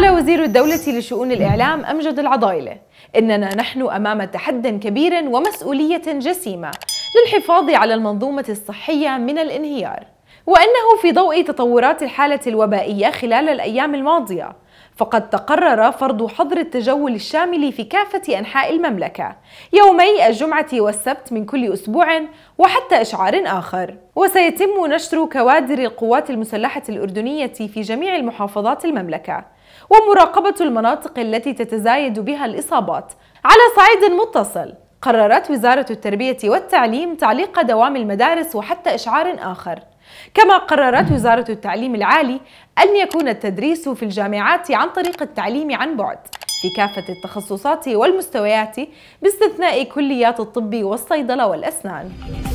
قال وزير الدولة لشؤون الإعلام أمجد العضايلة إننا نحن أمام تحد كبير ومسؤولية جسيمة للحفاظ على المنظومة الصحية من الانهيار وأنه في ضوء تطورات الحالة الوبائية خلال الأيام الماضية فقد تقرر فرض حظر التجول الشامل في كافة أنحاء المملكة يومي الجمعة والسبت من كل أسبوع وحتى إشعار آخر وسيتم نشر كوادر القوات المسلحة الأردنية في جميع محافظات المملكة ومراقبة المناطق التي تتزايد بها الإصابات على صعيد متصل قررت وزارة التربية والتعليم تعليق دوام المدارس وحتى إشعار آخر كما قررت وزارة التعليم العالي أن يكون التدريس في الجامعات عن طريق التعليم عن بعد في كافة التخصصات والمستويات باستثناء كليات الطب والصيدلة والأسنان